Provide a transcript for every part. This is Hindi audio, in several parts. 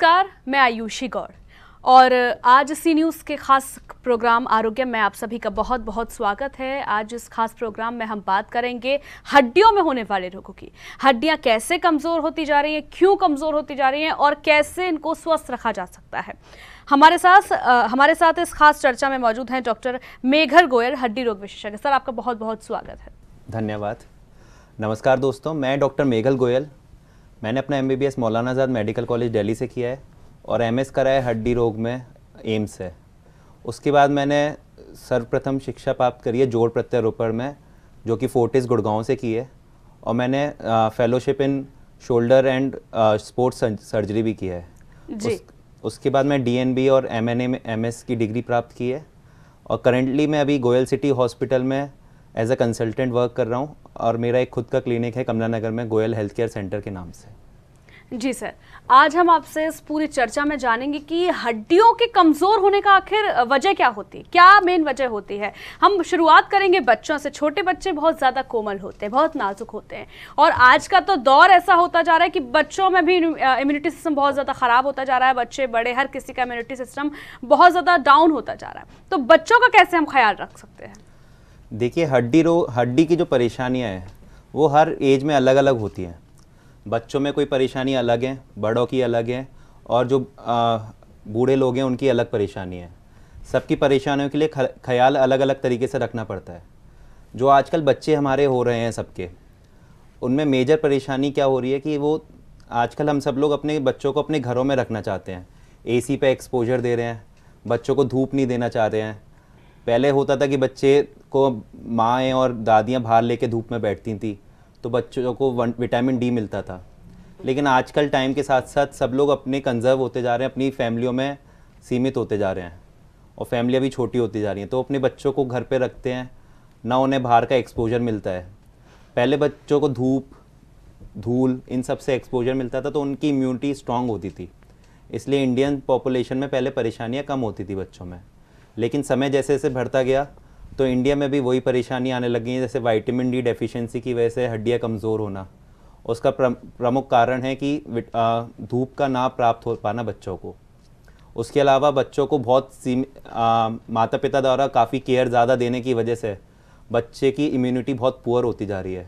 नमस्कार मैं आयुषी गौड़ और आज सी न्यूज़ के खास प्रोग्राम आरोग्य में आप सभी का बहुत बहुत स्वागत है आज इस खास प्रोग्राम में हम बात करेंगे हड्डियों में होने वाले रोगों की हड्डियां कैसे कमज़ोर होती जा रही हैं क्यों कमज़ोर होती जा रही हैं और कैसे इनको स्वस्थ रखा जा सकता है हमारे साथ आ, हमारे साथ इस खास चर्चा में मौजूद हैं डॉक्टर मेघर गोयल हड्डी रोग विशेषज्ञ सर आपका बहुत बहुत स्वागत है धन्यवाद नमस्कार दोस्तों मैं डॉक्टर मेघल गोयल मैंने अपना एम बी मौलाना आज़ाद मेडिकल कॉलेज दिल्ली से किया है और एम करा है हड्डी रोग में एम्स से उसके बाद मैंने सर्वप्रथम शिक्षा प्राप्त करी है जोड़ प्रत्यारोपण में जो कि फोर्टिस गुड़गांव से की है और मैंने fellowship in shoulder and sports surgery भी की है जी। उस, उसके बाद मैं डीएनबी और एमएनए में एमएस की डिग्री प्राप्त की है और करेंटली मैं अभी गोयल सिटी हॉस्पिटल में एज अ कंसल्टेंट वर्क कर रहा हूँ और मेरा एक खुद का क्लिनिक है कमला नगर में गोयल हेल्थ केयर सेंटर के नाम से जी सर आज हम आपसे इस पूरी चर्चा में जानेंगे कि हड्डियों के कमज़ोर होने का आखिर वजह क्या होती है क्या मेन वजह होती है हम शुरुआत करेंगे बच्चों से छोटे बच्चे बहुत ज़्यादा कोमल होते हैं बहुत नाजुक होते हैं और आज का तो दौर ऐसा होता जा रहा है कि बच्चों में भी इम्यूनिटी सिस्टम बहुत ज़्यादा ख़राब होता जा रहा है बच्चे बड़े हर किसी का इम्यूनिटी सिस्टम बहुत ज़्यादा डाउन होता जा रहा है तो बच्चों का कैसे हम ख्याल रख सकते हैं देखिए हड्डी रो हड्डी की जो परेशानियाँ हैं वो हर एज में अलग अलग होती हैं बच्चों में कोई परेशानी अलग है बड़ों की अलग है और जो बूढ़े लोग हैं उनकी अलग परेशानी है सबकी परेशानियों के लिए ख्याल अलग अलग तरीके से रखना पड़ता है जो आजकल बच्चे हमारे हो रहे हैं सबके उनमें मेजर परेशानी क्या हो रही है कि वो आजकल हम सब लोग अपने बच्चों को अपने घरों में रखना चाहते हैं एसी पे एक्सपोजर दे रहे हैं बच्चों को धूप नहीं देना चाह रहे हैं पहले होता था कि बच्चे को माएँ और दादियाँ बाहर लेके धूप में बैठती थी तो बच्चों को विटामिन डी मिलता था लेकिन आजकल टाइम के साथ साथ सब लोग अपने कंजर्व होते जा रहे हैं अपनी फैमिलियों में सीमित होते जा रहे हैं और फैमिली अभी छोटी होती जा रही हैं तो अपने बच्चों को घर पर रखते हैं ना उन्हें बाहर का एक्सपोजर मिलता है पहले बच्चों को धूप धूल इन सब से एक्सपोजर मिलता था तो उनकी इम्यूनिटी स्ट्रांग होती थी इसलिए इंडियन पॉपुलेशन में पहले परेशानियाँ कम होती थी बच्चों में लेकिन समय जैसे जैसे बढ़ता गया तो इंडिया में भी वही परेशानी आने लगी है जैसे वाइटामिन डी डेफिशिएंसी की वजह से हड्डियाँ कमज़ोर होना उसका प्रमुख कारण है कि धूप का ना प्राप्त हो पाना बच्चों को उसके अलावा बच्चों को बहुत सी माता पिता द्वारा काफ़ी केयर ज़्यादा देने की वजह से बच्चे की इम्यूनिटी बहुत पुअर होती जा रही है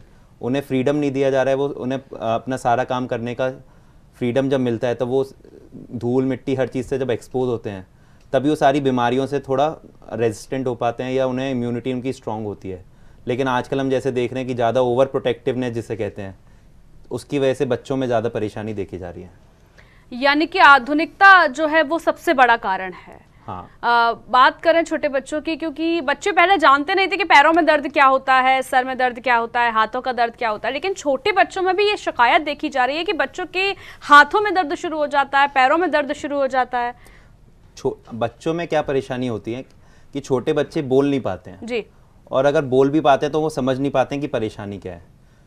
उन्हें फ्रीडम नहीं दिया जा रहा है वो उन्हें अपना सारा काम करने का फ्रीडम जब मिलता है तो वो धूल मिट्टी हर चीज़ से जब एक्सपोज होते हैं तभी वो सारी बीमारियों से थोड़ा रेजिस्टेंट हो पाते हैं या उन्हें इम्यूनिटी उनकी स्ट्रांग होती है लेकिन आजकल हम जैसे देख रहे हैं कि ज़्यादा ओवर प्रोटेक्टिवनेस जिसे कहते हैं उसकी वजह से बच्चों में ज़्यादा परेशानी देखी जा रही है यानी कि आधुनिकता जो है वो सबसे बड़ा कारण है हाँ। आ, बात करें छोटे बच्चों की क्योंकि बच्चे पहले जानते नहीं थे कि पैरों में दर्द क्या होता है सर में दर्द क्या होता है हाथों का दर्द क्या होता है लेकिन छोटे बच्चों में भी ये शिकायत देखी जा रही है कि बच्चों के हाथों में दर्द शुरू हो जाता है पैरों में दर्द शुरू हो जाता है बच्चों में क्या परेशानी होती है कि छोटे बच्चे बोल नहीं पाते हैं जी और अगर बोल भी पाते हैं तो वो समझ नहीं पाते हैं कि परेशानी क्या है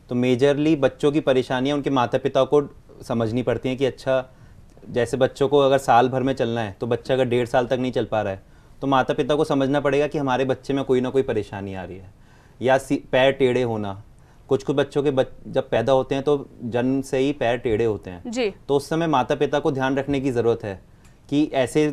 तो मेजरली बच्चों की परेशानियाँ उनके माता पिता को समझनी पड़ती हैं कि अच्छा जैसे बच्चों को अगर साल भर में चलना है तो बच्चा अगर डेढ़ साल तक नहीं चल पा रहा है तो माता पिता को समझना पड़ेगा कि हमारे बच्चे में कोई ना कोई परेशानी आ रही है या पैर टेढ़े होना कुछ कुछ बच्चों के बच, जब पैदा होते हैं तो जन्म से ही पैर टेढ़े होते हैं जी तो उस समय माता पिता को ध्यान रखने की ज़रूरत है कि ऐसे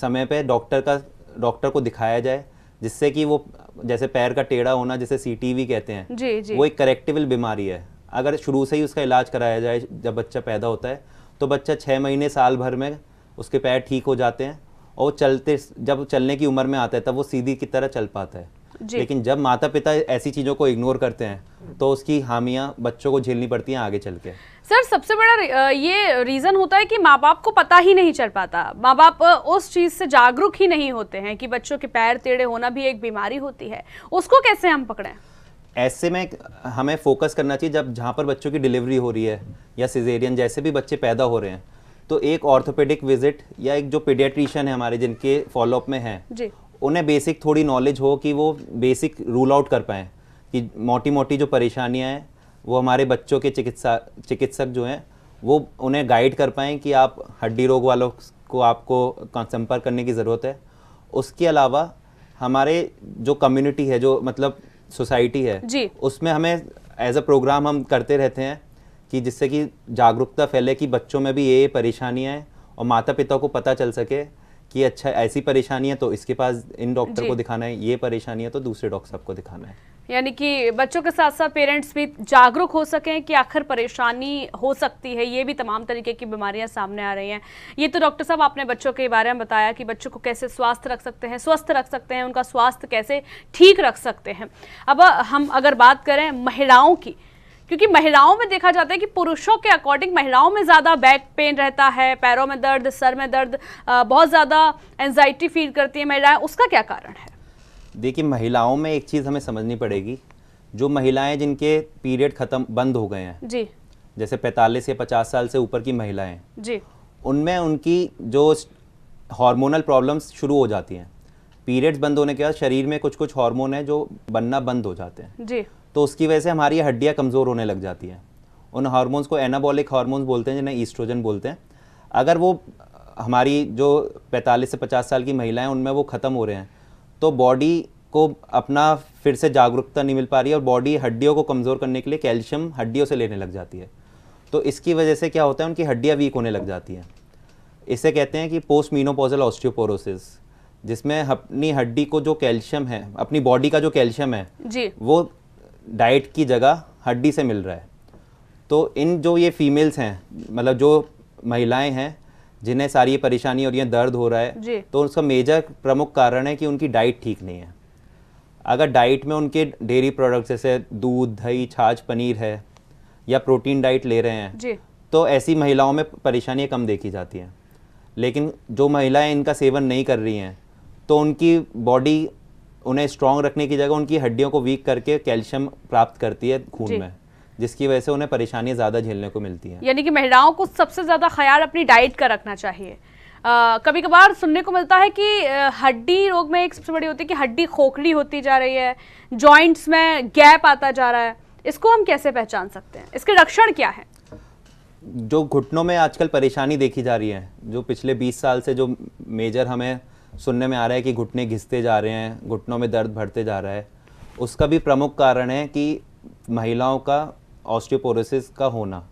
समय पे डॉक्टर का डॉक्टर को दिखाया जाए जिससे कि वो जैसे पैर का टेढ़ा होना जिसे वी कहते हैं जी जी वो एक करेक्टिवल बीमारी है अगर शुरू से ही उसका इलाज कराया जाए जब बच्चा पैदा होता है तो बच्चा छः महीने साल भर में उसके पैर ठीक हो जाते हैं और चलते जब चलने की उम्र में आता है तब वो सीधी की तरह चल पाता है लेकिन जब माता पिता ऐसी चीज़ों को इग्नोर करते हैं तो उसकी हामिया बच्चों को झेलनी पड़ती हैं आगे चल के सर सबसे बड़ा ये रीज़न होता है कि माँ बाप को पता ही नहीं चल पाता माँ बाप उस चीज़ से जागरूक ही नहीं होते हैं कि बच्चों के पैर टेढ़े होना भी एक बीमारी होती है उसको कैसे हम पकड़ें ऐसे में हमें फोकस करना चाहिए जब जहाँ पर बच्चों की डिलीवरी हो रही है या सिजेरियन जैसे भी बच्चे पैदा हो रहे हैं तो एक ऑर्थोपेडिक विजिट या एक जो पीडियाट्रिशियन है हमारे जिनके फॉलोअप में है उन्हें बेसिक थोड़ी नॉलेज हो कि वो बेसिक रूल आउट कर पाएँ कि मोटी मोटी जो परेशानियाँ हैं वो हमारे बच्चों के चिकित्सा चिकित्सक जो हैं वो उन्हें गाइड कर पाएँ कि आप हड्डी रोग वालों को आपको संपर्क करने की ज़रूरत है उसके अलावा हमारे जो कम्युनिटी है जो मतलब सोसाइटी है जी। उसमें हमें एज अ प्रोग्राम हम करते रहते हैं कि जिससे कि जागरूकता फैले कि बच्चों में भी ये परेशानियाँ हैं और माता पिता को पता चल सके कि अच्छा ऐसी परेशानी है तो इसके पास इन डॉक्टर को दिखाना है ये परेशानी है तो दूसरे डॉक्टर साहब को दिखाना है यानी कि बच्चों के साथ साथ पेरेंट्स भी जागरूक हो सकें कि आखिर परेशानी हो सकती है ये भी तमाम तरीके की बीमारियां सामने आ रही हैं ये तो डॉक्टर साहब आपने बच्चों के बारे में बताया कि बच्चों को कैसे स्वास्थ्य रख सकते हैं स्वस्थ रख सकते हैं उनका स्वास्थ्य कैसे ठीक रख सकते हैं अब हम अगर बात करें महिलाओं की क्योंकि महिलाओं में देखा जाता है कि पुरुषों के अकॉर्डिंग महिलाओं में ज़्यादा बैक पेन रहता है पैरों में दर्द सर में दर्द बहुत ज़्यादा एनजाइटी फील करती है महिलाएं उसका क्या कारण है देखिए महिलाओं में एक चीज़ हमें समझनी पड़ेगी जो महिलाएं जिनके पीरियड ख़त्म बंद हो गए हैं जी जैसे पैंतालीस या पचास साल से ऊपर की महिलाएं जी उनमें उनकी जो हॉर्मोनल प्रॉब्लम्स शुरू हो जाती हैं पीरियड्स बंद होने के बाद शरीर में कुछ कुछ हार्मोन है जो बनना बंद हो जाते हैं जी तो उसकी वजह से हमारी हड्डियाँ कमज़ोर होने लग जाती हैं उन हार्मोन्स को एनाबॉलिक हार्मोन्स बोलते हैं जिन्हें ईस्ट्रोजन बोलते हैं अगर वो हमारी जो 45 से 50 साल की महिलाएं उनमें वो ख़त्म हो रहे हैं तो बॉडी को अपना फिर से जागरूकता नहीं मिल पा रही है और बॉडी हड्डियों को कमज़ोर करने के लिए कैल्शियम हड्डियों से लेने लग जाती है तो इसकी वजह से क्या होता है उनकी हड्डियाँ वीक होने लग जाती हैं इसे कहते हैं कि पोस्ट मीनोपोजल ऑस्ट्रियोपोरोसिस जिसमें अपनी हड्डी को जो कैल्शियम है अपनी बॉडी का जो कैल्शियम है जी वो डाइट की जगह हड्डी से मिल रहा है तो इन जो ये फीमेल्स हैं मतलब जो महिलाएं हैं जिन्हें सारी परेशानी और ये दर्द हो रहा है तो उसका मेजर प्रमुख कारण है कि उनकी डाइट ठीक नहीं है अगर डाइट में उनके डेयरी प्रोडक्ट्स जैसे दूध दही छाछ पनीर है या प्रोटीन डाइट ले रहे हैं तो ऐसी महिलाओं में परेशानियाँ कम देखी जाती हैं लेकिन जो महिलाएं इनका सेवन नहीं कर रही हैं तो उनकी बॉडी उन्हें स्ट्रांग रखने की जगह उनकी हड्डियों को वीक करके कैल्शियम प्राप्त करती है खून में जिसकी वजह से उन्हें परेशानियां ज़्यादा झेलने को मिलती हैं यानी कि महिलाओं को सबसे ज़्यादा ख्याल अपनी डाइट का रखना चाहिए आ, कभी कभार सुनने को मिलता है कि हड्डी रोग में एक सबसे बड़ी होती है कि हड्डी खोखली होती जा रही है जॉइंट्स में गैप आता जा रहा है इसको हम कैसे पहचान सकते हैं इसके लक्षण क्या है जो घुटनों में आजकल परेशानी देखी जा रही है जो पिछले 20 साल से जो मेजर हमें सुनने में आ रहा है कि घुटने घिसते जा रहे हैं घुटनों में दर्द बढ़ते जा रहा है उसका भी प्रमुख कारण है कि महिलाओं का ऑस्टियोपोरोसिस का होना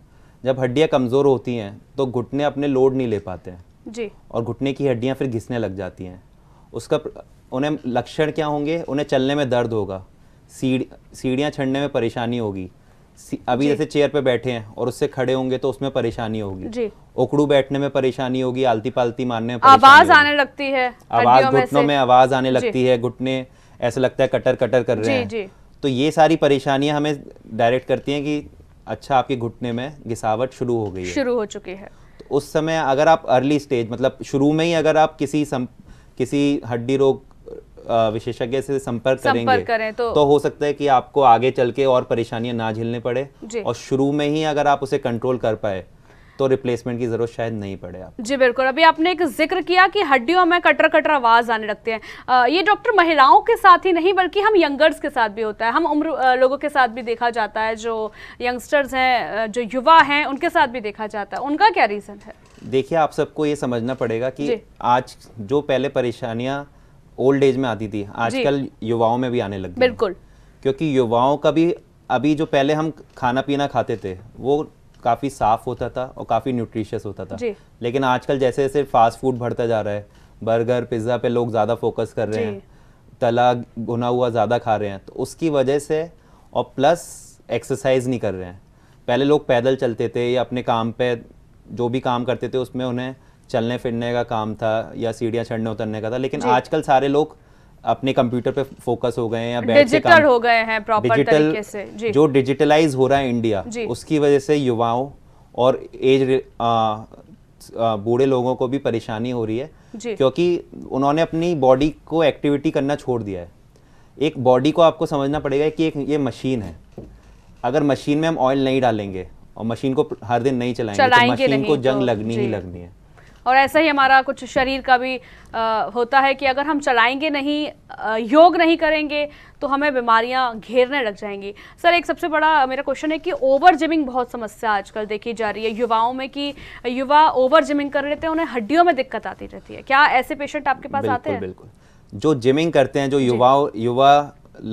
जब हड्डियाँ कमज़ोर होती हैं तो घुटने अपने लोड नहीं ले पाते हैं जी और घुटने की हड्डियाँ फिर घिसने लग जाती हैं उसका उन्हें लक्षण क्या होंगे उन्हें चलने में दर्द होगा सीढ़ सीढ़ियाँ चढ़ने में परेशानी होगी अभी जैसे चेयर पे बैठे हैं और उससे खड़े होंगे तो उसमें परेशानी होगी ओकड़ू बैठने में परेशानी होगी आलती पालती मारने में आवाज आने लगती है आवाज घुटनों में आवाज आने लगती है घुटने ऐसा लगता है कटर कटर कर रहे हैं तो ये सारी परेशानियां हमें डायरेक्ट करती हैं कि अच्छा आपके घुटने में घिसावट शुरू हो गई है शुरू हो चुकी है तो उस समय अगर आप अर्ली स्टेज मतलब शुरू में ही अगर आप किसी सम, किसी हड्डी रोग विशेषज्ञ से संपर्क करेंगे संपर्क करें तो, तो हो सकता है कि आपको आगे चल के और परेशानियां ना झेलने पड़े और शुरू में ही अगर आप उसे कंट्रोल कर पाए तो रिप्लेसमेंट की जरूरत शायद नहीं पड़े आप जी बिल्कुल अभी आपने एक जिक्र किया कि हड्डियों में कटर कटर आवाज आने लगते हैं आ, ये डॉक्टर महिलाओं के साथ ही नहीं बल्कि हम यंगर्स के साथ भी होता है हम उम्र लोगों के साथ भी देखा जाता है जो यंगस्टर्स हैं जो युवा हैं उनके साथ भी देखा जाता है उनका क्या रीज़न है देखिए आप सबको ये समझना पड़ेगा कि आज जो पहले परेशानियाँ ओल्ड एज में आती थी आजकल युवाओं में भी आने लगी बिल्कुल क्योंकि युवाओं का भी अभी जो पहले हम खाना पीना खाते थे वो काफ़ी साफ़ होता था और काफ़ी न्यूट्रिशियस होता था लेकिन आजकल जैसे जैसे फास्ट फूड बढ़ता जा रहा है बर्गर पिज़्ज़ा पे लोग ज़्यादा फोकस कर रहे हैं तला गुना हुआ ज़्यादा खा रहे हैं तो उसकी वजह से और प्लस एक्सरसाइज नहीं कर रहे हैं पहले लोग पैदल चलते थे या अपने काम पे जो भी काम करते थे उसमें उन्हें चलने फिरने का काम था या सीढ़ियाँ चढ़ने उतरने का था लेकिन आजकल सारे लोग अपने कंप्यूटर पे फोकस हो गए हैं या डिजिटल हो गए हैं प्रॉपर डिजिटल तरीके से जी। जो डिजिटलाइज हो रहा है इंडिया उसकी वजह से युवाओं और एज बूढ़े लोगों को भी परेशानी हो रही है क्योंकि उन्होंने अपनी बॉडी को एक्टिविटी करना छोड़ दिया है एक बॉडी को आपको समझना पड़ेगा कि एक ये मशीन है अगर मशीन में हम ऑयल नहीं डालेंगे और मशीन को हर दिन नहीं चलाएंगे, तो चलाएंगे तो मशीन को जंग लगनी ही लगनी है और ऐसा ही हमारा कुछ शरीर का भी आ, होता है कि अगर हम चलाएंगे नहीं आ, योग नहीं करेंगे तो हमें बीमारियां घेरने लग जाएंगी सर एक सबसे बड़ा मेरा क्वेश्चन है कि ओवर जिमिंग बहुत समस्या आजकल देखी जा रही है युवाओं में कि युवा ओवर जिमिंग कर लेते हैं उन्हें हड्डियों में दिक्कत आती रहती है क्या ऐसे पेशेंट आपके पास आते हैं बिल्कुल जो जिमिंग करते हैं जो युवाओं युवा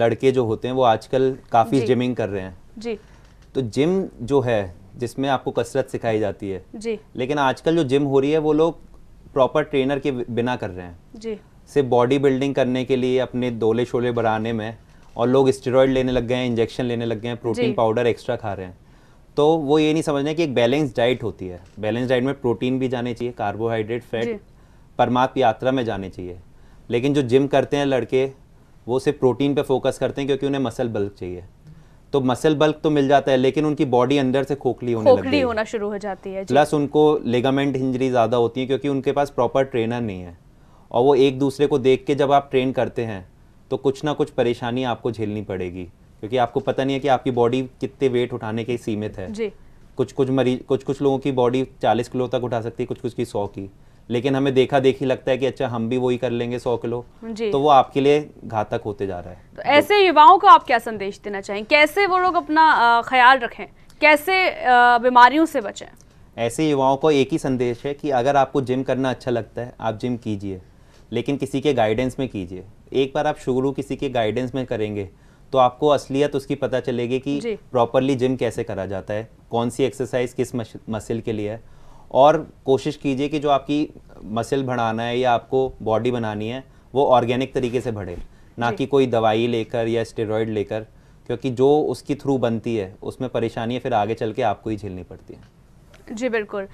लड़के जो होते हैं वो आजकल काफ़ी जिमिंग कर रहे हैं जी तो जिम जो है जिसमें आपको कसरत सिखाई जाती है जी लेकिन आजकल जो जिम हो रही है वो लोग प्रॉपर ट्रेनर के बिना कर रहे हैं जी सिर्फ बॉडी बिल्डिंग करने के लिए अपने दोले शोले बढ़ाने में और लोग स्टेरॉयड लेने लग गए हैं इंजेक्शन लेने लग गए हैं प्रोटीन पाउडर एक्स्ट्रा खा रहे हैं तो वो ये नहीं समझ रहे कि एक बैलेंस डाइट होती है बैलेंस डाइट में प्रोटीन भी जाने चाहिए कार्बोहाइड्रेट फैट परमात्म यात्रा में जाने चाहिए लेकिन जो जिम करते हैं लड़के वो सिर्फ प्रोटीन पे फोकस करते हैं क्योंकि उन्हें मसल बल्क चाहिए तो मसल बल्क तो मिल जाता है लेकिन उनकी बॉडी अंदर से खोखली होने खोखली लग होना शुरू हो जाती है प्लस उनको लेगामेंट इंजरी ज़्यादा होती है क्योंकि उनके पास प्रॉपर ट्रेनर नहीं है और वो एक दूसरे को देख के जब आप ट्रेन करते हैं तो कुछ ना कुछ परेशानी आपको झेलनी पड़ेगी क्योंकि आपको पता नहीं है कि आपकी बॉडी कितने वेट उठाने के सीमित है जी कुछ कुछ मरीज कुछ कुछ लोगों की बॉडी 40 किलो तक उठा सकती है कुछ कुछ की 100 की लेकिन हमें देखा देखी लगता है कि अच्छा हम भी वही कर लेंगे सौ किलो तो वो आपके लिए घातक होते जा रहा है तो ऐसे युवाओं को आप क्या संदेश देना चाहेंगे कैसे वो लोग अपना ख्याल रखें कैसे बीमारियों से बचें ऐसे युवाओं को एक ही संदेश है कि अगर आपको जिम करना अच्छा लगता है आप जिम कीजिए लेकिन किसी के गाइडेंस में कीजिए एक बार आप शुरू किसी के गाइडेंस में करेंगे तो आपको असलियत उसकी पता चलेगी कि प्रॉपरली जिम कैसे करा जाता है कौन सी एक्सरसाइज किस मसल के लिए है और कोशिश कीजिए कि जो आपकी मसल बढ़ाना है या आपको बॉडी बनानी है वो ऑर्गेनिक तरीके से बढ़े ना कि कोई दवाई लेकर या स्टेरॉयड लेकर क्योंकि जो उसकी थ्रू बनती है उसमें परेशानियाँ फिर आगे चल के आपको ही झेलनी पड़ती है जी बिल्कुल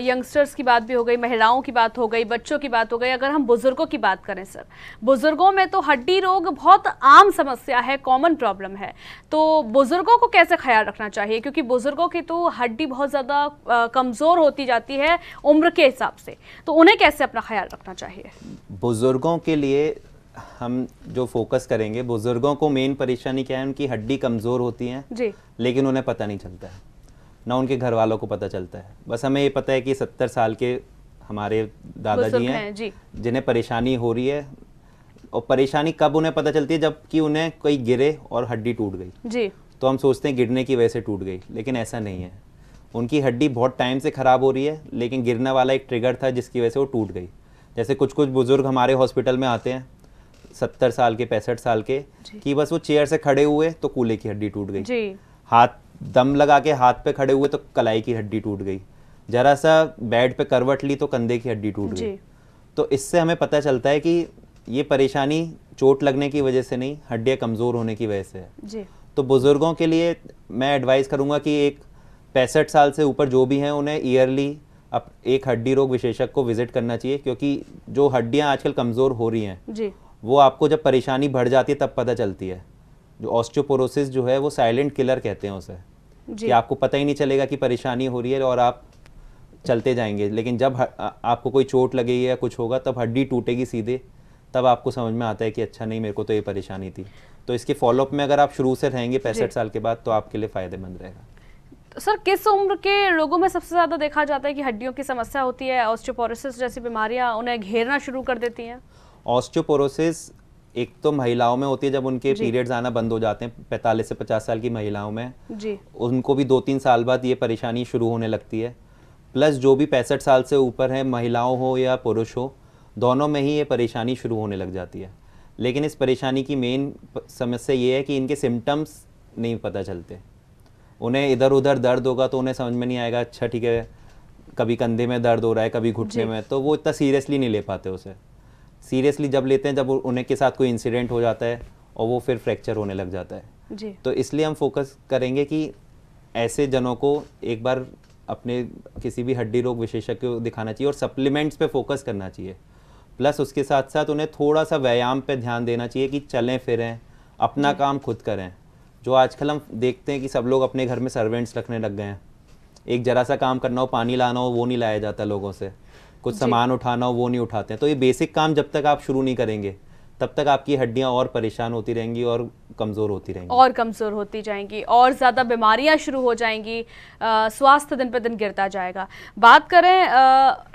यंगस्टर्स की बात भी हो गई महिलाओं की बात हो गई बच्चों की बात हो गई अगर हम बुजुर्गों की बात करें सर बुजुर्गों में तो हड्डी रोग बहुत आम समस्या है कॉमन प्रॉब्लम है तो बुजुर्गों को कैसे ख्याल रखना चाहिए क्योंकि बुजुर्गों की तो हड्डी बहुत ज़्यादा कमज़ोर होती जाती है उम्र के हिसाब से तो उन्हें कैसे अपना ख्याल रखना चाहिए बुजुर्गों के लिए हम जो फोकस करेंगे बुजुर्गों को मेन परेशानी क्या है उनकी हड्डी कमज़ोर होती है जी लेकिन उन्हें पता नहीं चलता है ना उनके घर वालों को पता चलता है बस हमें ये पता है कि सत्तर साल के हमारे दादाजी हैं जिन्हें परेशानी हो रही है और परेशानी कब उन्हें पता चलती है जबकि उन्हें कोई गिरे और हड्डी टूट गई जी तो हम सोचते हैं गिरने की वजह से टूट गई लेकिन ऐसा नहीं है उनकी हड्डी बहुत टाइम से ख़राब हो रही है लेकिन गिरने वाला एक ट्रिगर था जिसकी वजह से वो टूट गई जैसे कुछ कुछ बुज़ुर्ग हमारे हॉस्पिटल में आते हैं सत्तर साल के पैंसठ साल के कि बस वो चेयर से खड़े हुए तो कूल्हे की हड्डी टूट गई हाथ दम लगा के हाथ पे खड़े हुए तो कलाई की हड्डी टूट गई जरा सा बेड पे करवट ली तो कंधे की हड्डी टूट गई तो इससे हमें पता चलता है कि ये परेशानी चोट लगने की वजह से नहीं हड्डियाँ कमज़ोर होने की वजह से है तो बुज़ुर्गों के लिए मैं एडवाइस करूँगा कि एक पैंसठ साल से ऊपर जो भी हैं उन्हें ईयरली अब एक हड्डी रोग विशेषज्ञ को विजिट करना चाहिए क्योंकि जो हड्डियाँ आजकल कमज़ोर हो रही हैं वो आपको जब परेशानी बढ़ जाती है तब पता चलती है जो ऑस्टियोपोरोसिस जो है वो साइलेंट किलर कहते हैं उसे कि आपको पता ही नहीं चलेगा कि परेशानी हो रही है और आप चलते जाएंगे लेकिन जब आपको कोई चोट लगेगी या कुछ होगा तब हड्डी टूटेगी सीधे तब आपको समझ में आता है कि अच्छा नहीं मेरे को तो ये परेशानी थी तो इसके फॉलोअप में अगर आप शुरू से रहेंगे पैंसठ साल के बाद तो आपके लिए फ़ायदेमंद रहेगा तो सर किस उम्र के लोगों में सबसे ज़्यादा देखा जाता है कि हड्डियों की समस्या होती है ऑस्टियोपोरोसिस जैसी बीमारियाँ उन्हें घेरना शुरू कर देती हैं ऑस्टियोपोरोसिस एक तो महिलाओं में होती है जब उनके पीरियड्स आना बंद हो जाते हैं पैंतालीस से पचास साल की महिलाओं में जी उनको भी दो तीन साल बाद ये परेशानी शुरू होने लगती है प्लस जो भी पैंसठ साल से ऊपर है महिलाओं हो या पुरुष हो दोनों में ही ये परेशानी शुरू होने लग जाती है लेकिन इस परेशानी की मेन समस्या ये है कि इनके सिम्टम्स नहीं पता चलते उन्हें इधर उधर दर्द होगा तो उन्हें समझ में नहीं आएगा अच्छा ठीक है कभी कंधे में दर्द हो रहा है कभी घुटने में तो वो इतना सीरियसली नहीं ले पाते उसे सीरियसली जब लेते हैं जब उन्हें के साथ कोई इंसिडेंट हो जाता है और वो फिर फ्रैक्चर होने लग जाता है जी तो इसलिए हम फोकस करेंगे कि ऐसे जनों को एक बार अपने किसी भी हड्डी रोग विशेषज्ञ को दिखाना चाहिए और सप्लीमेंट्स पे फोकस करना चाहिए प्लस उसके साथ साथ उन्हें थोड़ा सा व्यायाम पे ध्यान देना चाहिए कि चलें फिरें अपना काम खुद करें जो आजकल हम देखते हैं कि सब लोग अपने घर में सर्वेंट्स रखने लग गए हैं एक जरा सा काम करना हो पानी लाना हो वो नहीं लाया जाता लोगों से कुछ सामान उठाना हो वो नहीं उठाते हैं तो ये बेसिक काम जब तक आप शुरू नहीं करेंगे तब तक आपकी हड्डियां और परेशान होती रहेंगी और कमज़ोर होती रहेंगी और कमज़ोर होती जाएंगी और ज़्यादा बीमारियां शुरू हो जाएंगी स्वास्थ्य दिन पर दिन गिरता जाएगा बात करें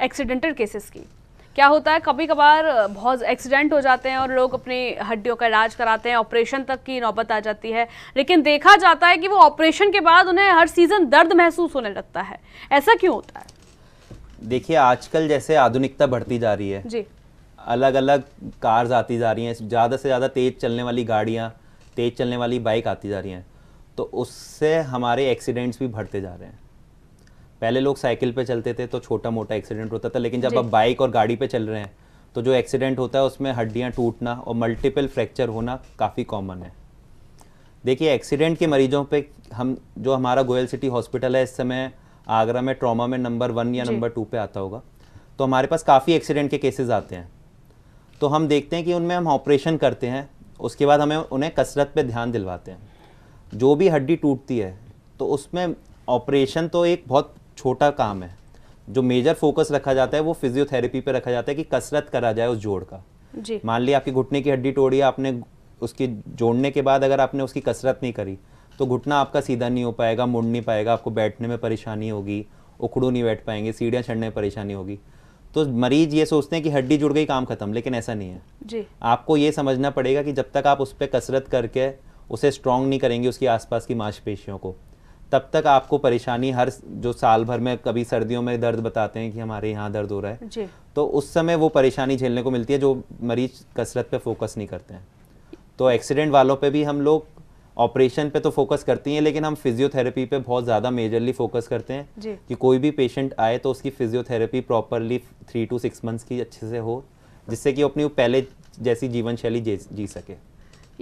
एक्सीडेंटल केसेस की क्या होता है कभी कभार बहुत एक्सीडेंट हो जाते हैं और लोग अपनी हड्डियों का इलाज कराते हैं ऑपरेशन तक की नौबत आ जाती है लेकिन देखा जाता है कि वो ऑपरेशन के बाद उन्हें हर सीज़न दर्द महसूस होने लगता है ऐसा क्यों होता है देखिए आजकल जैसे आधुनिकता बढ़ती जा रही है जी अलग अलग कार्स आती जा रही हैं ज़्यादा से ज़्यादा तेज़ चलने वाली गाड़ियाँ तेज़ चलने वाली बाइक आती जा रही हैं तो उससे हमारे एक्सीडेंट्स भी बढ़ते जा रहे हैं पहले लोग साइकिल पे चलते थे तो छोटा मोटा एक्सीडेंट होता था लेकिन जब आप बाइक और गाड़ी पे चल रहे हैं तो जो एक्सीडेंट होता है उसमें हड्डियाँ टूटना और मल्टीपल फ्रैक्चर होना काफ़ी कॉमन है देखिए एक्सीडेंट के मरीजों पे हम जो हमारा गोयल सिटी हॉस्पिटल है इस समय आगरा में ट्रॉमा में नंबर वन या नंबर टू पे आता होगा तो हमारे पास काफ़ी एक्सीडेंट के केसेस आते हैं तो हम देखते हैं कि उनमें हम ऑपरेशन करते हैं उसके बाद हमें उन्हें कसरत पे ध्यान दिलवाते हैं जो भी हड्डी टूटती है तो उसमें ऑपरेशन तो एक बहुत छोटा काम है जो मेजर फोकस रखा जाता है वो फिजियोथेरेपी पे रखा जाता है कि कसरत करा जाए उस जोड़ का मान ली आपकी घुटने की हड्डी तोड़ी आपने उसकी जोड़ने के बाद अगर आपने उसकी कसरत नहीं करी तो घुटना आपका सीधा नहीं हो पाएगा मुड़ नहीं पाएगा आपको बैठने में परेशानी होगी उखड़ू नहीं बैठ पाएंगे सीढ़ियाँ चढ़ने में परेशानी होगी तो मरीज ये सोचते हैं कि हड्डी जुड़ गई काम खत्म लेकिन ऐसा नहीं है जी आपको ये समझना पड़ेगा कि जब तक आप उस पर कसरत करके उसे स्ट्रॉन्ग नहीं करेंगे उसके आसपास की मांसपेशियों को तब तक आपको परेशानी हर जो साल भर में कभी सर्दियों में दर्द बताते हैं कि हमारे यहाँ दर्द हो रहा है जी। तो उस समय वो परेशानी झेलने को मिलती है जो मरीज कसरत पे फोकस नहीं करते हैं तो एक्सीडेंट वालों पे भी हम लोग ऑपरेशन पे तो फोकस करती हैं लेकिन हम फिजियोथेरेपी पे बहुत ज़्यादा मेजरली फोकस करते हैं कि कोई भी पेशेंट आए तो उसकी physiotherapy properly three two six months की अच्छे से हो जिससे कि अपनी पहले जैसी जीवन शैली जी सके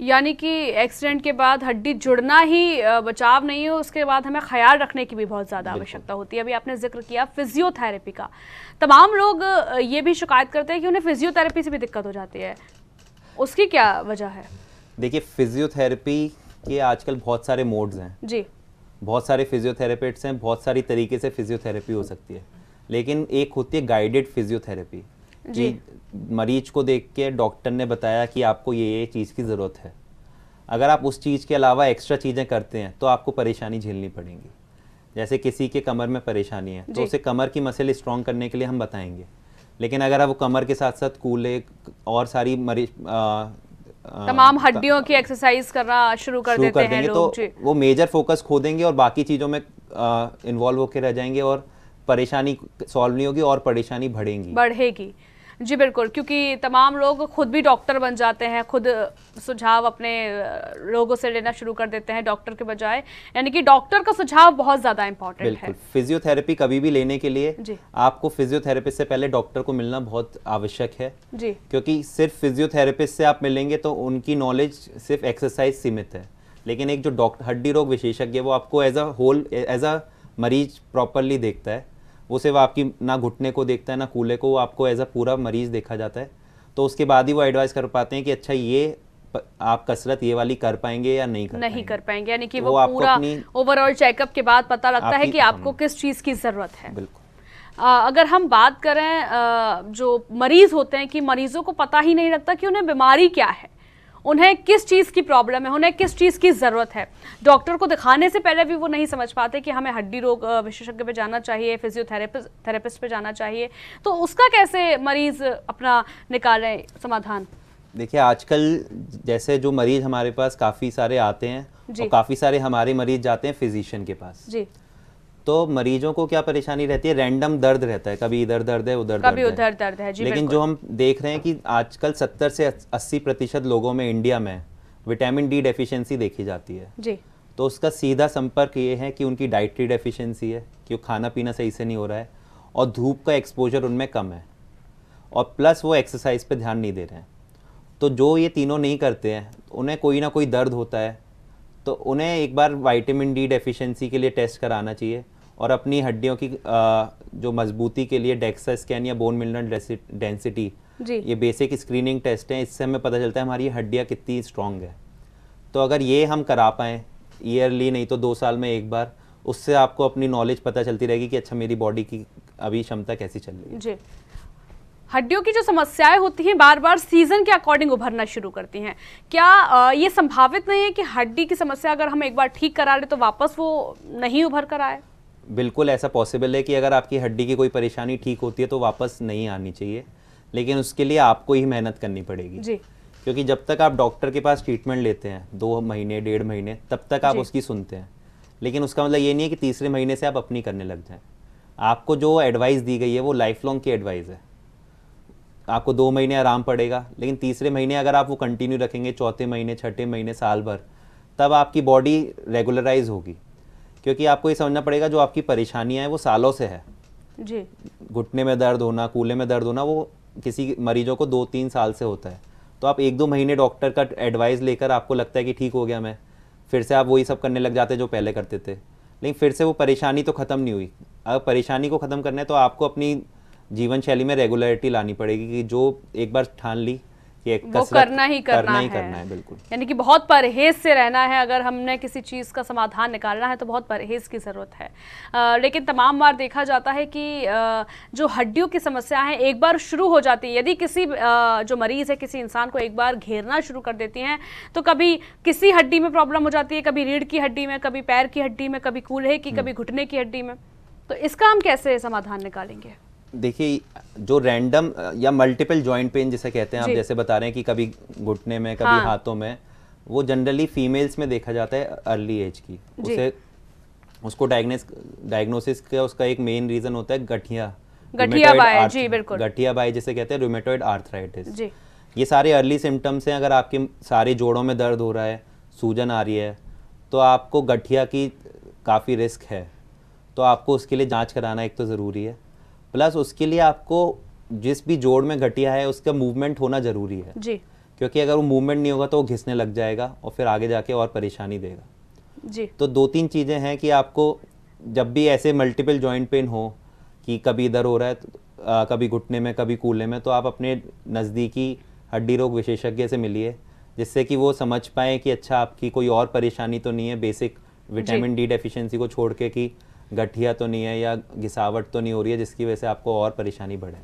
यानी कि एक्सीडेंट के बाद हड्डी जुड़ना ही बचाव नहीं है उसके बाद हमें ख्याल रखने की भी बहुत ज़्यादा आवश्यकता होती है अभी आपने जिक्र किया फिजियोथेरेपी का तमाम लोग ये भी शिकायत करते हैं कि उन्हें फिजियोथेरेपी से भी दिक्कत हो जाती है उसकी क्या वजह है देखिए फिजियोथेरेपी कि आजकल बहुत सारे मोड्स हैं जी बहुत सारे फिजियोथेरेपिस्ट हैं बहुत सारी तरीके से फिजियोथेरेपी हो सकती है लेकिन एक होती है गाइडेड फिजियोथेरेपी जी मरीज को देख के डॉक्टर ने बताया कि आपको ये ये चीज़ की ज़रूरत है अगर आप उस चीज़ के अलावा एक्स्ट्रा चीज़ें करते हैं तो आपको परेशानी झेलनी पड़ेगी जैसे किसी के कमर में परेशानी है तो उसे कमर की मसल स्ट्रॉन्ग करने के लिए हम बताएंगे लेकिन अगर आप वो कमर के साथ साथ कूले और सारी मरीज हाँ, तमाम हड्डियों की एक्सरसाइज करना शुरू कर शुरू देते कर हैं लोग तो वो मेजर फोकस खो देंगे और बाकी चीज़ों में इन्वॉल्व होकर रह जाएंगे और परेशानी सॉल्व नहीं होगी और परेशानी बढ़ेंगी बढ़ेगी जी बिल्कुल क्योंकि तमाम लोग खुद भी डॉक्टर बन जाते हैं खुद सुझाव अपने लोगों से लेना शुरू कर देते हैं डॉक्टर के बजाय यानी कि डॉक्टर का सुझाव बहुत ज़्यादा इंपॉर्टेंट है फिजियोथेरेपी कभी भी लेने के लिए जी आपको फिजियोथेरेपिस्ट से पहले डॉक्टर को मिलना बहुत आवश्यक है जी क्योंकि सिर्फ फिजियोथेरेपिस्ट से आप मिलेंगे तो उनकी नॉलेज सिर्फ एक्सरसाइज सीमित है लेकिन एक जो डॉक्टर हड्डी रोग विशेषज्ञ है वो आपको as a whole as a मरीज प्रॉपरली देखता है वो सिर्फ आपकी ना घुटने को देखता है ना कूल्हे को वो आपको एज अ पूरा मरीज देखा जाता है तो उसके बाद ही वो एडवाइस कर पाते हैं कि अच्छा ये आप कसरत ये वाली कर पाएंगे या नहीं कर नहीं पाएंगे। कर पाएंगे यानी कि तो वो, वो पूरा ओवरऑल चेकअप के बाद पता लगता है कि आपको हाँ। किस चीज़ की ज़रूरत है बिल्कुल आ, अगर हम बात करें आ, जो मरीज़ होते हैं कि मरीज़ों को पता ही नहीं लगता कि उन्हें बीमारी क्या है उन्हें किस चीज़ की प्रॉब्लम है उन्हें किस चीज़ की ज़रूरत है डॉक्टर को दिखाने से पहले भी वो नहीं समझ पाते कि हमें हड्डी रोग विशेषज्ञ पे जाना चाहिए फिजियोथेरेपिस्ट थेरेपिस्ट पे जाना चाहिए तो उसका कैसे मरीज़ अपना निकालें समाधान देखिए आजकल जैसे जो मरीज हमारे पास काफ़ी सारे आते हैं और काफ़ी सारे हमारे मरीज जाते हैं फिजिशियन के पास जी तो मरीजों को क्या परेशानी रहती है रैंडम दर्द रहता है कभी इधर दर्द है उधर कभी उधर दर्द है जी लेकिन जो हम देख रहे हैं कि आजकल 70 से 80 प्रतिशत लोगों में इंडिया में विटामिन डी डेफिशिएंसी देखी जाती है जी तो उसका सीधा संपर्क ये है कि उनकी डाइटरी डेफिशिएंसी है कि वो खाना पीना सही से नहीं हो रहा है और धूप का एक्सपोजर उनमें कम है और प्लस वो एक्सरसाइज पर ध्यान नहीं दे रहे हैं तो जो ये तीनों नहीं करते हैं उन्हें कोई ना कोई दर्द होता है तो उन्हें एक बार वाइटामिन डी डेफिशिएंसी के लिए टेस्ट कराना चाहिए और अपनी हड्डियों की जो मजबूती के लिए डेक्सा स्कैन या बोन मिनरल डेंसिटी ये बेसिक स्क्रीनिंग टेस्ट है इससे हमें पता चलता है हमारी हड्डियाँ कितनी स्ट्रांग है तो अगर ये हम करा पाएँ ईयरली नहीं तो दो साल में एक बार उससे आपको अपनी नॉलेज पता चलती रहेगी कि अच्छा मेरी बॉडी की अभी क्षमता कैसी चल रही है जी हड्डियों की जो समस्याएं होती हैं बार बार सीजन के अकॉर्डिंग उभरना शुरू करती हैं क्या ये संभावित नहीं है कि हड्डी की समस्या अगर हम एक बार ठीक करा ले तो वापस वो नहीं उभर कर आए बिल्कुल ऐसा पॉसिबल है कि अगर आपकी हड्डी की कोई परेशानी ठीक होती है तो वापस नहीं आनी चाहिए लेकिन उसके लिए आपको ही मेहनत करनी पड़ेगी जी क्योंकि जब तक आप डॉक्टर के पास ट्रीटमेंट लेते हैं दो महीने डेढ़ महीने तब तक आप उसकी सुनते हैं लेकिन उसका मतलब ये नहीं है कि तीसरे महीने से आप अपनी करने लग जाएं आपको जो एडवाइस दी गई है वो लाइफ लॉन्ग की एडवाइस है आपको दो महीने आराम पड़ेगा लेकिन तीसरे महीने अगर आप वो कंटिन्यू रखेंगे चौथे महीने छठे महीने साल भर तब आपकी बॉडी रेगुलराइज होगी क्योंकि आपको ये समझना पड़ेगा जो आपकी परेशानियाँ हैं वो सालों से है जी घुटने में दर्द होना कूले में दर्द होना वो किसी मरीजों को दो तीन साल से होता है तो आप एक दो महीने डॉक्टर का एडवाइस लेकर आपको लगता है कि ठीक हो गया मैं फिर से आप वही सब करने लग जाते जो पहले करते थे लेकिन फिर से वो परेशानी तो ख़त्म नहीं हुई अगर परेशानी को ख़त्म करना है तो आपको अपनी जीवन शैली में रेगुलरिटी लानी पड़ेगी कि जो एक बार ठान ली ये वो करना ही करना, करना ही है। करना है बिल्कुल यानी कि बहुत परहेज से रहना है अगर हमने किसी चीज़ का समाधान निकालना है तो बहुत परहेज की ज़रूरत है आ, लेकिन तमाम बार देखा जाता है कि आ, जो हड्डियों की समस्या है एक बार शुरू हो जाती है यदि किसी आ, जो मरीज़ है किसी इंसान को एक बार घेरना शुरू कर देती हैं तो कभी किसी हड्डी में प्रॉब्लम हो जाती है कभी रीढ़ की हड्डी में कभी पैर की हड्डी में कभी कूल्हे की हम्म। कभी घुटने की हड्डी में तो इसका हम कैसे समाधान निकालेंगे देखिए जो रैंडम या मल्टीपल जॉइंट पेन जिसे कहते हैं आप जैसे बता रहे हैं कि कभी घुटने में कभी हाँ। हाथों में वो जनरली फीमेल्स में देखा जाता है अर्ली एज की उसे उसको डायग्नोस डायग्नोसिस का उसका एक मेन रीजन होता है गठिया गठिया बाय जी बिल्कुल गठिया बाय जिसे कहते हैं रोमेटोइड आर्थराइटिस ये सारे अर्ली सिम्टम्स हैं अगर आपके सारे जोड़ों में दर्द हो रहा है सूजन आ रही है तो आपको गठिया की काफ़ी रिस्क है तो आपको उसके लिए जांच कराना एक तो ज़रूरी है प्लस उसके लिए आपको जिस भी जोड़ में घटिया है उसका मूवमेंट होना जरूरी है जी क्योंकि अगर वो मूवमेंट नहीं होगा तो वो घिसने लग जाएगा और फिर आगे जाके और परेशानी देगा जी तो दो तीन चीज़ें हैं कि आपको जब भी ऐसे मल्टीपल जॉइंट पेन हो कि कभी इधर हो रहा है तो, आ, कभी घुटने में कभी कूल्हे में तो आप अपने नज़दीकी हड्डी रोग विशेषज्ञ से मिलिए जिससे कि वो समझ पाए कि अच्छा आपकी कोई और परेशानी तो नहीं है बेसिक विटामिन डी डेफिशिएंसी को छोड़ के कि गठिया तो नहीं है या घिसावट तो नहीं हो रही है जिसकी वजह से आपको और परेशानी बढ़े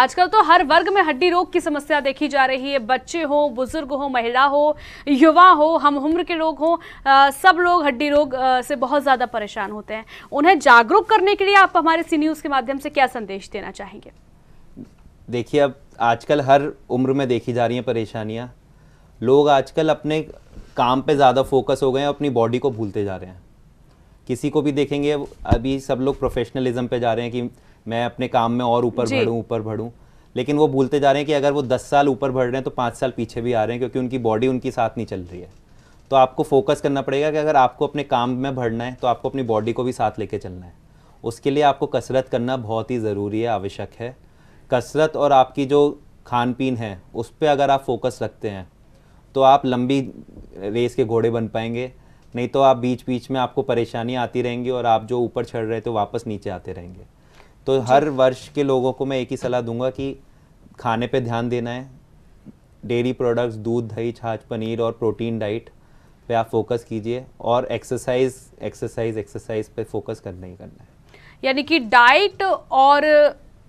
आजकल तो हर वर्ग में हड्डी रोग की समस्या देखी जा रही है बच्चे हो बुजुर्ग हो महिला हो युवा हो हम उम्र के लोग हो आ, सब लोग हड्डी रोग आ, से बहुत ज़्यादा परेशान होते हैं उन्हें जागरूक करने के लिए आप हमारे सी न्यूज़ के माध्यम से क्या संदेश देना चाहेंगे देखिए अब आजकल हर उम्र में देखी जा रही हैं परेशानियाँ लोग आजकल अपने काम पे ज़्यादा फोकस हो गए हैं अपनी बॉडी को भूलते जा रहे हैं किसी को भी देखेंगे अभी सब लोग प्रोफेशनलिज्म पे जा रहे हैं कि मैं अपने काम में और ऊपर बढ़ूं ऊपर बढ़ूं लेकिन वो भूलते जा रहे हैं कि अगर वो दस साल ऊपर बढ़ रहे हैं तो पाँच साल पीछे भी आ रहे हैं क्योंकि उनकी बॉडी उनके साथ नहीं चल रही है तो आपको फोकस करना पड़ेगा कि अगर आपको अपने काम में बढ़ना है तो आपको अपनी बॉडी को भी साथ लेके चलना है उसके लिए आपको कसरत करना बहुत ही ज़रूरी है आवश्यक है कसरत और आपकी जो खान पीन है उस पर अगर आप फोकस रखते हैं तो आप लंबी रेस के घोड़े बन पाएंगे नहीं तो आप बीच बीच में आपको परेशानी आती रहेंगी और आप जो ऊपर चढ़ रहे थे वापस नीचे आते रहेंगे तो हर वर्ष के लोगों को मैं एक ही सलाह दूंगा कि खाने पे ध्यान देना है डेयरी प्रोडक्ट्स दूध दही छाछ पनीर और प्रोटीन डाइट पे आप फोकस कीजिए और एक्सरसाइज एक्सरसाइज एक्सरसाइज पे फोकस करना ही करना है यानी कि डाइट और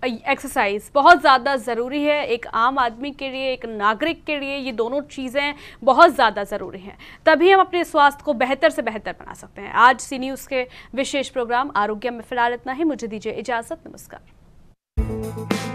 एक्सरसाइज बहुत ज़्यादा ज़रूरी है एक आम आदमी के लिए एक नागरिक के लिए ये दोनों चीज़ें बहुत ज़्यादा ज़रूरी हैं तभी हम अपने स्वास्थ्य को बेहतर से बेहतर बना सकते हैं आज सी न्यूज़ के विशेष प्रोग्राम आरोग्य में फिलहाल इतना ही मुझे दीजिए इजाज़त नमस्कार